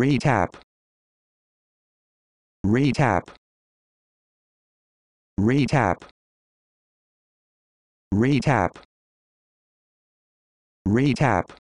Retap. Retap. Retap. Retap. Retap.